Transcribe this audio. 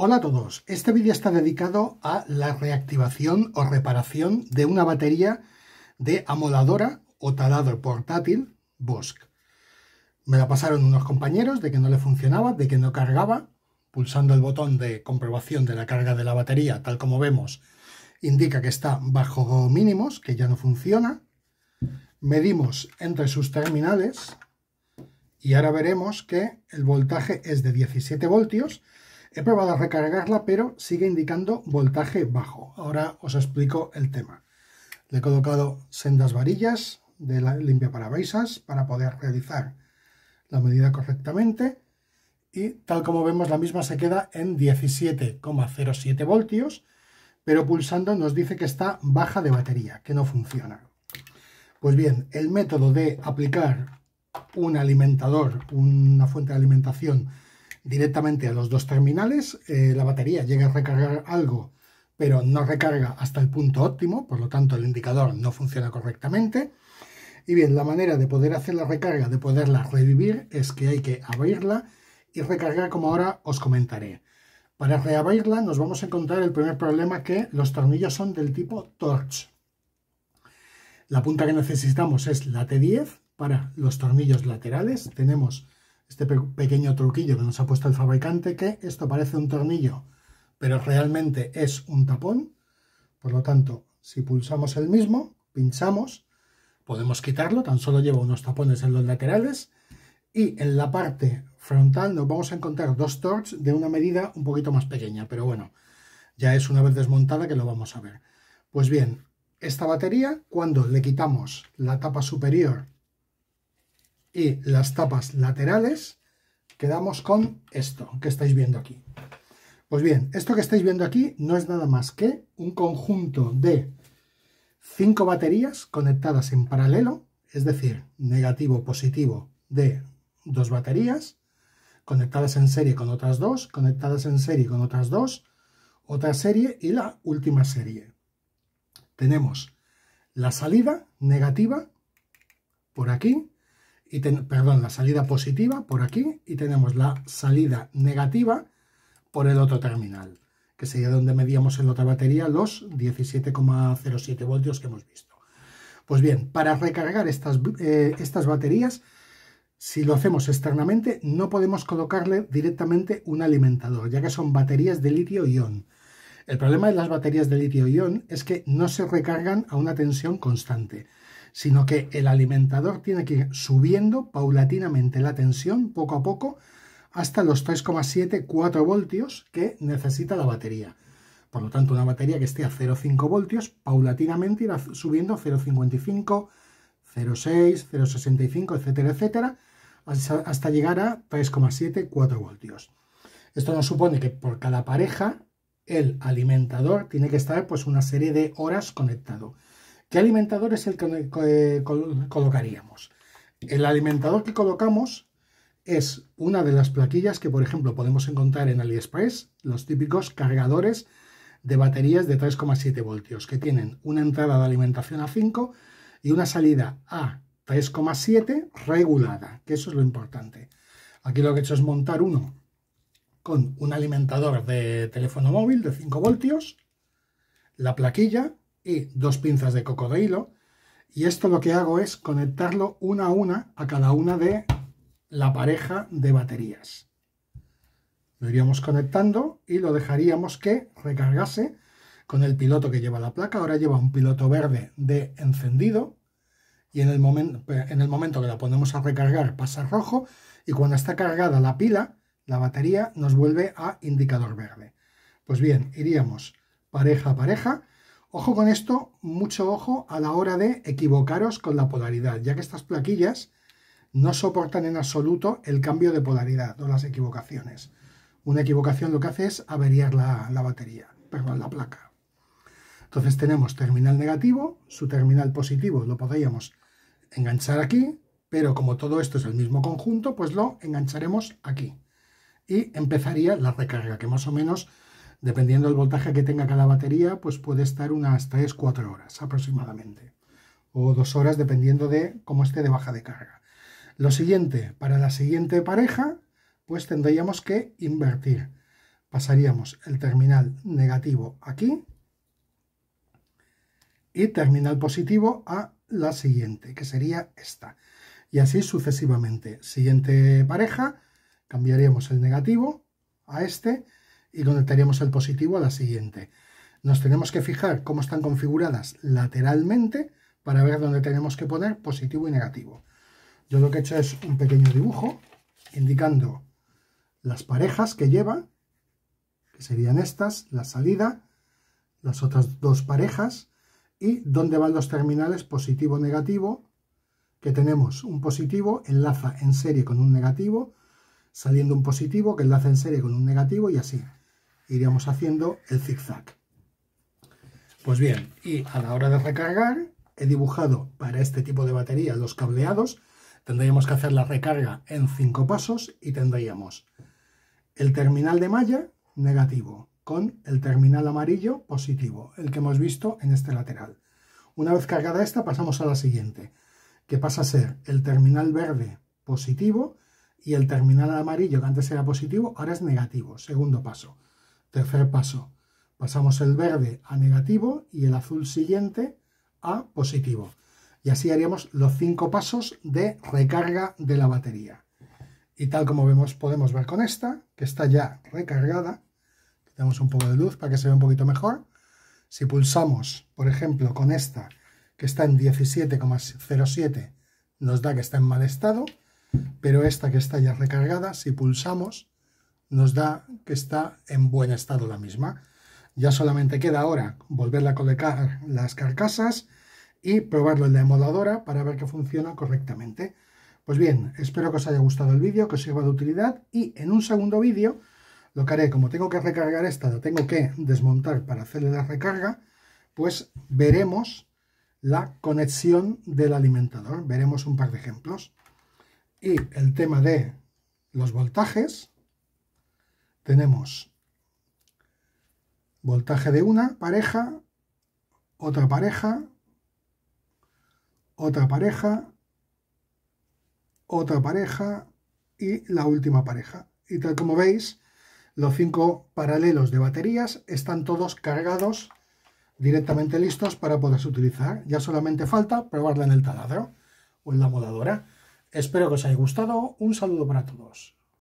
Hola a todos, este vídeo está dedicado a la reactivación o reparación de una batería de amoladora o taladro portátil Bosch. Me la pasaron unos compañeros de que no le funcionaba, de que no cargaba, pulsando el botón de comprobación de la carga de la batería, tal como vemos, indica que está bajo mínimos, que ya no funciona. Medimos entre sus terminales y ahora veremos que el voltaje es de 17 voltios, He probado a recargarla, pero sigue indicando voltaje bajo. Ahora os explico el tema. Le he colocado sendas varillas de la limpia parabrisas para poder realizar la medida correctamente y tal como vemos la misma se queda en 17,07 voltios, pero pulsando nos dice que está baja de batería, que no funciona. Pues bien, el método de aplicar un alimentador, una fuente de alimentación directamente a los dos terminales. Eh, la batería llega a recargar algo, pero no recarga hasta el punto óptimo, por lo tanto el indicador no funciona correctamente. Y bien, la manera de poder hacer la recarga, de poderla revivir, es que hay que abrirla y recargar como ahora os comentaré. Para reabrirla nos vamos a encontrar el primer problema que los tornillos son del tipo Torch. La punta que necesitamos es la T10 para los tornillos laterales. Tenemos este pequeño truquillo que nos ha puesto el fabricante, que esto parece un tornillo, pero realmente es un tapón. Por lo tanto, si pulsamos el mismo, pinchamos, podemos quitarlo, tan solo lleva unos tapones en los laterales. Y en la parte frontal nos vamos a encontrar dos torches de una medida un poquito más pequeña, pero bueno, ya es una vez desmontada que lo vamos a ver. Pues bien, esta batería, cuando le quitamos la tapa superior y las tapas laterales, quedamos con esto que estáis viendo aquí. Pues bien, esto que estáis viendo aquí no es nada más que un conjunto de cinco baterías conectadas en paralelo, es decir, negativo, positivo de dos baterías, conectadas en serie con otras dos, conectadas en serie con otras dos, otra serie y la última serie. Tenemos la salida negativa por aquí, y perdón, la salida positiva por aquí y tenemos la salida negativa por el otro terminal, que sería donde medíamos en la otra batería los 17,07 voltios que hemos visto. Pues bien, para recargar estas, eh, estas baterías, si lo hacemos externamente, no podemos colocarle directamente un alimentador, ya que son baterías de litio-ion. El problema de las baterías de litio-ion es que no se recargan a una tensión constante sino que el alimentador tiene que ir subiendo paulatinamente la tensión poco a poco hasta los 3,74 voltios que necesita la batería. Por lo tanto, una batería que esté a 0,5 voltios paulatinamente irá subiendo 0,55, 0,6, 0,65, etcétera, etcétera, hasta llegar a 3,74 voltios. Esto nos supone que por cada pareja el alimentador tiene que estar pues una serie de horas conectado. ¿Qué alimentador es el que eh, colocaríamos? El alimentador que colocamos es una de las plaquillas que, por ejemplo, podemos encontrar en AliExpress, los típicos cargadores de baterías de 3,7 voltios, que tienen una entrada de alimentación a 5 y una salida a 3,7 regulada, que eso es lo importante. Aquí lo que he hecho es montar uno con un alimentador de teléfono móvil de 5 voltios, la plaquilla, y dos pinzas de cocodrilo. Y esto lo que hago es conectarlo una a una a cada una de la pareja de baterías. Lo iríamos conectando y lo dejaríamos que recargase con el piloto que lleva la placa. Ahora lleva un piloto verde de encendido y en el, momento, pues, en el momento que la ponemos a recargar pasa rojo y cuando está cargada la pila, la batería nos vuelve a indicador verde. Pues bien, iríamos pareja a pareja Ojo con esto, mucho ojo a la hora de equivocaros con la polaridad, ya que estas plaquillas no soportan en absoluto el cambio de polaridad o las equivocaciones. Una equivocación lo que hace es averiar la, batería, perdón, la placa. Entonces tenemos terminal negativo, su terminal positivo lo podríamos enganchar aquí, pero como todo esto es el mismo conjunto, pues lo engancharemos aquí. Y empezaría la recarga, que más o menos Dependiendo del voltaje que tenga cada batería, pues puede estar unas 3-4 horas aproximadamente. O 2 horas dependiendo de cómo esté de baja de carga. Lo siguiente, para la siguiente pareja, pues tendríamos que invertir. Pasaríamos el terminal negativo aquí y terminal positivo a la siguiente, que sería esta. Y así sucesivamente. Siguiente pareja, cambiaríamos el negativo a este y conectaríamos el positivo a la siguiente. Nos tenemos que fijar cómo están configuradas lateralmente para ver dónde tenemos que poner positivo y negativo. Yo lo que he hecho es un pequeño dibujo indicando las parejas que lleva, que serían estas, la salida, las otras dos parejas, y dónde van los terminales positivo-negativo, que tenemos un positivo, enlaza en serie con un negativo, saliendo un positivo que enlaza en serie con un negativo y así iríamos haciendo el zigzag. Pues bien, y a la hora de recargar, he dibujado para este tipo de batería los cableados, tendríamos que hacer la recarga en cinco pasos y tendríamos el terminal de malla negativo con el terminal amarillo positivo, el que hemos visto en este lateral. Una vez cargada esta pasamos a la siguiente, que pasa a ser el terminal verde positivo y el terminal amarillo que antes era positivo ahora es negativo, segundo paso. Tercer paso, pasamos el verde a negativo y el azul siguiente a positivo. Y así haríamos los cinco pasos de recarga de la batería. Y tal como vemos, podemos ver con esta, que está ya recargada. damos un poco de luz para que se vea un poquito mejor. Si pulsamos, por ejemplo, con esta, que está en 17,07, nos da que está en mal estado. Pero esta que está ya recargada, si pulsamos, nos da que está en buen estado la misma. Ya solamente queda ahora volverla a colocar las carcasas y probarlo en la emoladora para ver que funciona correctamente. Pues bien, espero que os haya gustado el vídeo, que os sirva de utilidad y en un segundo vídeo lo que haré, como tengo que recargar esta, la tengo que desmontar para hacerle la recarga, pues veremos la conexión del alimentador, veremos un par de ejemplos. Y el tema de los voltajes, tenemos voltaje de una pareja, otra pareja, otra pareja, otra pareja y la última pareja. Y tal como veis, los cinco paralelos de baterías están todos cargados directamente listos para poderse utilizar. Ya solamente falta probarla en el taladro o en la moladora. Espero que os haya gustado. Un saludo para todos.